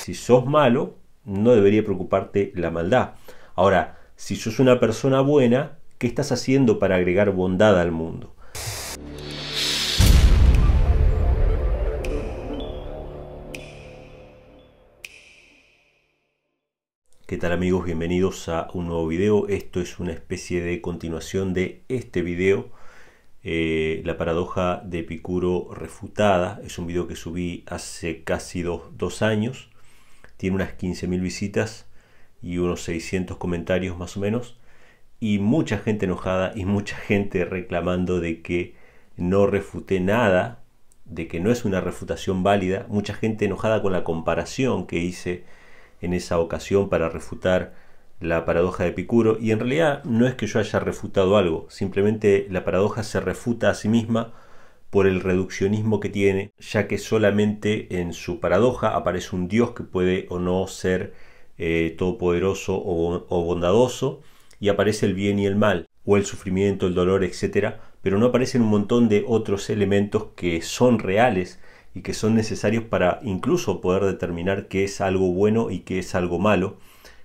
si sos malo, no debería preocuparte la maldad. Ahora, si sos una persona buena, ¿qué estás haciendo para agregar bondad al mundo? ¿Qué tal amigos? Bienvenidos a un nuevo video. Esto es una especie de continuación de este video. Eh, la paradoja de Epicuro refutada. Es un video que subí hace casi dos años tiene unas 15.000 visitas y unos 600 comentarios más o menos. Y mucha gente enojada y mucha gente reclamando de que no refuté nada, de que no es una refutación válida. Mucha gente enojada con la comparación que hice en esa ocasión para refutar la paradoja de Picuro. Y en realidad no es que yo haya refutado algo, simplemente la paradoja se refuta a sí misma por el reduccionismo que tiene, ya que solamente en su paradoja aparece un Dios que puede o no ser eh, todopoderoso o, o bondadoso, y aparece el bien y el mal, o el sufrimiento, el dolor, etc. Pero no aparecen un montón de otros elementos que son reales y que son necesarios para incluso poder determinar qué es algo bueno y qué es algo malo,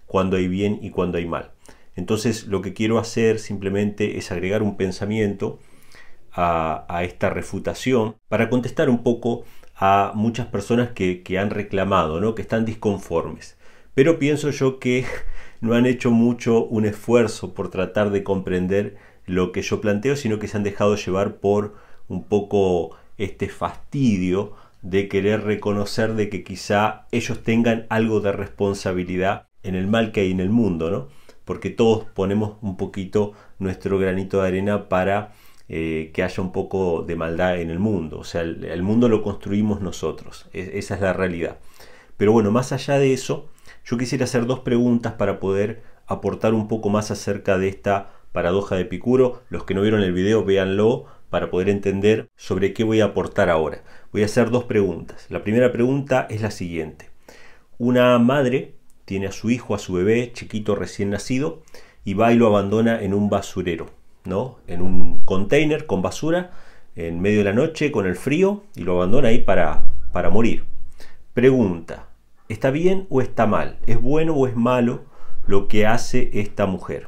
cuando hay bien y cuando hay mal. Entonces lo que quiero hacer simplemente es agregar un pensamiento a, esta refutación para contestar un poco a muchas personas que, han reclamado, ¿no? que están disconformes. Pero pienso yo que no han hecho mucho un esfuerzo por tratar de comprender lo que yo planteo, sino que se han dejado llevar por un poco este fastidio de querer reconocer de que quizá ellos tengan algo de responsabilidad en el mal que hay en el mundo, Porque todos ponemos un poquito nuestro granito de arena para eh, que haya un poco de maldad en el mundo. O sea, el, mundo lo construimos nosotros. esa es la realidad. Pero bueno, más allá de eso, yo quisiera hacer dos preguntas para poder aportar un poco más acerca de esta paradoja de Epicuro. Los que no vieron el video, véanlo para poder entender sobre qué voy a aportar ahora. Voy a hacer dos preguntas. La primera pregunta es la siguiente. Una madre tiene a su hijo, a su bebé chiquito recién nacido, y va y lo abandona en un basurero. En un container con basura en medio de la noche con el frío y lo abandona ahí para, para morir. Pregunta, ¿está bien o está mal? ¿Es bueno o es malo lo que hace esta mujer?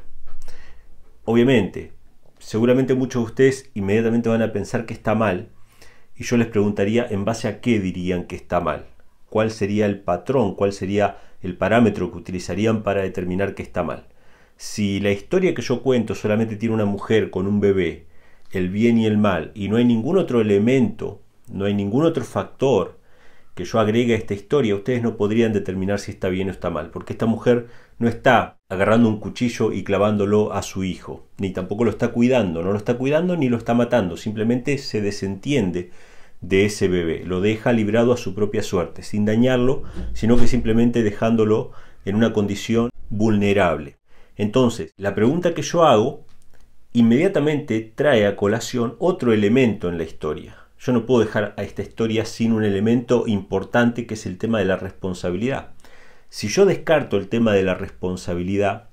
Obviamente, seguramente muchos de ustedes inmediatamente van a pensar que está mal y yo les preguntaría en base a qué dirían que está mal, cuál sería el patrón, cuál sería el parámetro que utilizarían para determinar que está mal. Si la historia que yo cuento solamente tiene una mujer con un bebé, el bien y el mal, y no hay ningún otro elemento, no hay ningún otro factor que yo agregue a esta historia, ustedes no podrían determinar si está bien o está mal, porque esta mujer no está agarrando un cuchillo y clavándolo a su hijo, ni tampoco lo está cuidando, no lo está cuidando ni lo está matando, simplemente se desentiende de ese bebé, lo deja librado a su propia suerte, sin dañarlo, sino que simplemente dejándolo en una condición vulnerable. Entonces, la pregunta que yo hago inmediatamente trae a colación otro elemento en la historia. Yo no puedo dejar a esta historia sin un elemento importante que es el tema de la responsabilidad. Si yo descarto el tema de la responsabilidad,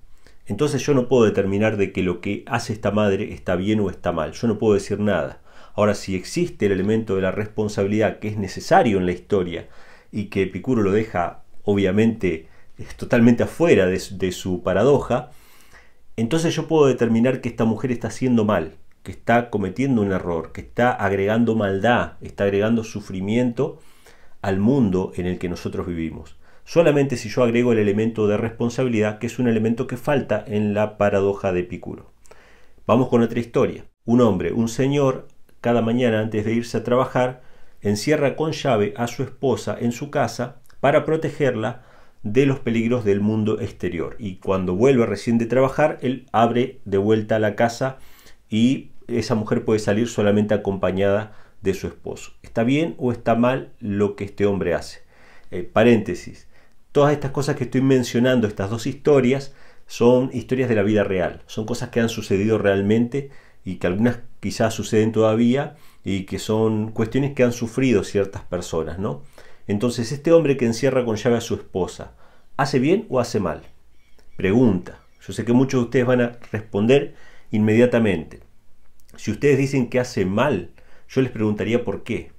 entonces yo no puedo determinar de que lo que hace esta madre está bien o está mal. Yo no puedo decir nada. Ahora, si existe el elemento de la responsabilidad que es necesario en la historia y que Epicuro lo deja obviamente es totalmente afuera de, su paradoja, entonces yo puedo determinar que esta mujer está haciendo mal, que está cometiendo un error, que está agregando maldad, está agregando sufrimiento al mundo en el que nosotros vivimos. Solamente si yo agrego el elemento de responsabilidad, que es un elemento que falta en la paradoja de Epicuro. Vamos con otra historia. Un hombre, un señor, cada mañana antes de irse a trabajar, encierra con llave a su esposa en su casa para protegerla de los peligros del mundo exterior. Y cuando vuelve recién de trabajar, él abre de vuelta la casa y esa mujer puede salir solamente acompañada de su esposo. ¿Está bien o está mal lo que este hombre hace? Eh, paréntesis. Todas estas cosas que estoy mencionando, estas dos historias, son historias de la vida real, son cosas que han sucedido realmente y que algunas quizás suceden todavía y que son cuestiones que han sufrido ciertas personas, ¿no? Entonces, este hombre que encierra con llave a su esposa, ¿hace bien o hace mal? Pregunta. Yo sé que muchos de ustedes van a responder inmediatamente. Si ustedes dicen que hace mal, yo les preguntaría por qué.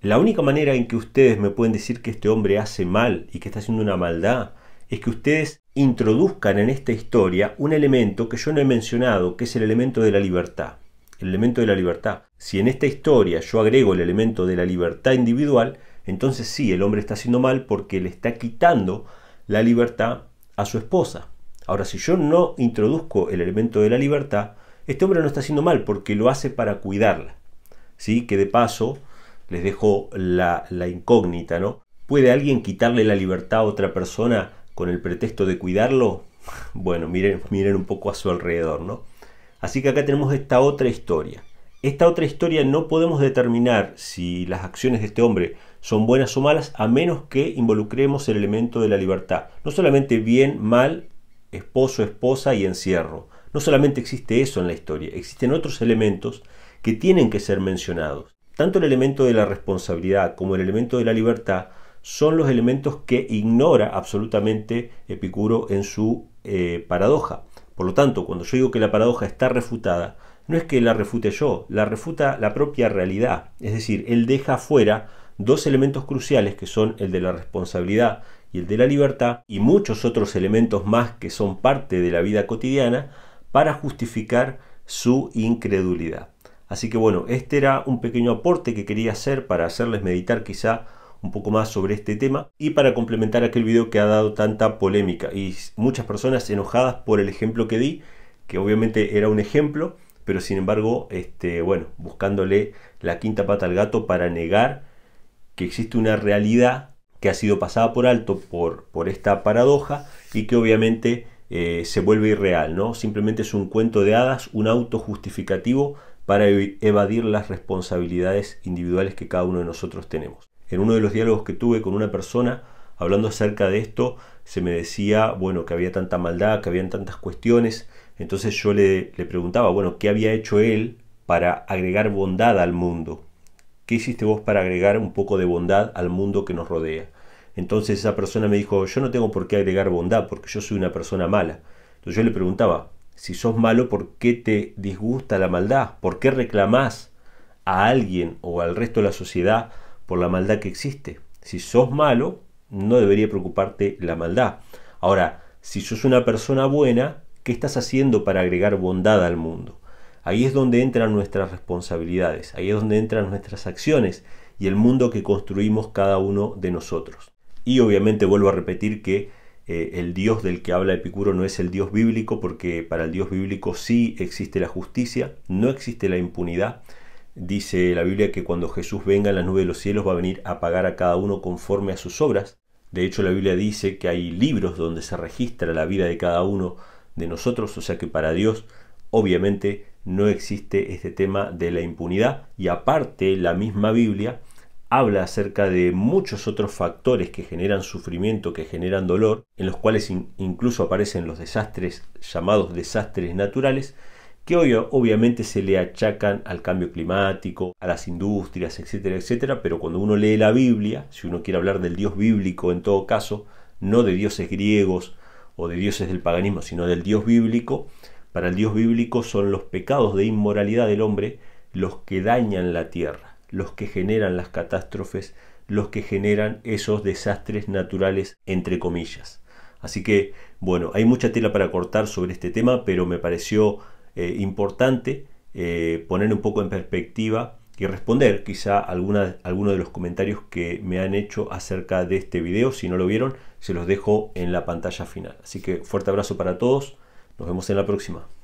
La única manera en que ustedes me pueden decir que este hombre hace mal y que está haciendo una maldad es que ustedes introduzcan en esta historia un elemento que yo no he mencionado, que es el elemento de la libertad. El elemento de la libertad. Si en esta historia yo agrego el elemento de la libertad individual, entonces sí, el hombre está haciendo mal porque le está quitando la libertad a su esposa. Ahora, si yo no introduzco el elemento de la libertad, este hombre no está haciendo mal porque lo hace para cuidarla. ¿sí? Que de paso les dejo la, la incógnita, ¿no? ¿Puede alguien quitarle la libertad a otra persona con el pretexto de cuidarlo? Bueno, miren, miren un poco a su alrededor, ¿no? Así que acá tenemos esta otra historia. Esta otra historia no podemos determinar si las acciones de este hombre son buenas o malas a menos que involucremos el elemento de la libertad. No solamente bien, mal, esposo, esposa y encierro. No solamente existe eso en la historia, existen otros elementos que tienen que ser mencionados. Tanto el elemento de la responsabilidad como el elemento de la libertad son los elementos que ignora absolutamente Epicuro en su eh, paradoja. Por lo tanto, cuando yo digo que la paradoja está refutada, no es que la refute yo, la refuta la propia realidad. Es decir, él deja fuera dos elementos cruciales que son el de la responsabilidad y el de la libertad y muchos otros elementos más que son parte de la vida cotidiana para justificar su incredulidad. Así que bueno, este era un pequeño aporte que quería hacer para hacerles meditar quizá un poco más sobre este tema y para complementar aquel video que ha dado tanta polémica y muchas personas enojadas por el ejemplo que di, que obviamente era un ejemplo, pero sin embargo, este, bueno, buscándole la quinta pata al gato para negar que existe una realidad que ha sido pasada por alto por, por esta paradoja y que obviamente eh, se vuelve irreal, ¿no? Simplemente es un cuento de hadas, un auto justificativo para e-, evadir las responsabilidades individuales que cada uno de nosotros tenemos. En uno de los diálogos que tuve con una persona hablando acerca de esto, se me decía, bueno, que había tanta maldad, que habían tantas cuestiones, entonces yo le, preguntaba, bueno, ¿qué había hecho él para agregar bondad al mundo? ¿Qué hiciste vos para agregar un poco de bondad al mundo que nos rodea? Entonces esa persona me dijo, yo no tengo por qué agregar bondad porque yo soy una persona mala. Entonces yo le preguntaba, si sos malo, ¿por qué te disgusta la maldad? ¿Por qué reclamás a alguien o al resto de la sociedad por la maldad que existe? Si sos malo, no debería preocuparte la maldad. Ahora, si sos una persona buena, ¿Qué estás haciendo para agregar bondad al mundo? Ahí es donde entran nuestras responsabilidades, ahí es donde entran nuestras acciones y el mundo que construimos cada uno de nosotros. Y obviamente vuelvo a repetir que eh, el Dios del que habla Epicuro no es el Dios bíblico, porque para el Dios bíblico sí existe la justicia, no existe la impunidad. Dice la Biblia que cuando Jesús venga en la nube de los cielos va a venir a pagar a cada uno conforme a sus obras. De hecho la Biblia dice que hay libros donde se registra la vida de cada uno de nosotros, o sea que para Dios obviamente no existe este tema de la impunidad y aparte la misma Biblia habla acerca de muchos otros factores que generan sufrimiento, que generan dolor, en los cuales incluso aparecen los desastres llamados desastres naturales, que hoy obviamente se le achacan al cambio climático, a las industrias, etcétera, etcétera, pero cuando uno lee la Biblia, si uno quiere hablar del Dios bíblico en todo caso, no de dioses griegos, o de dioses del paganismo, sino del dios bíblico, para el dios bíblico son los pecados de inmoralidad del hombre los que dañan la tierra, los que generan las catástrofes, los que generan esos desastres naturales, entre comillas. Así que, bueno, hay mucha tela para cortar sobre este tema, pero me pareció eh, importante eh, poner un poco en perspectiva y responder quizá alguna, alguno de los comentarios que me han hecho acerca de este video. Si no lo vieron, se los dejo en la pantalla final. Así que fuerte abrazo para todos. Nos vemos en la próxima.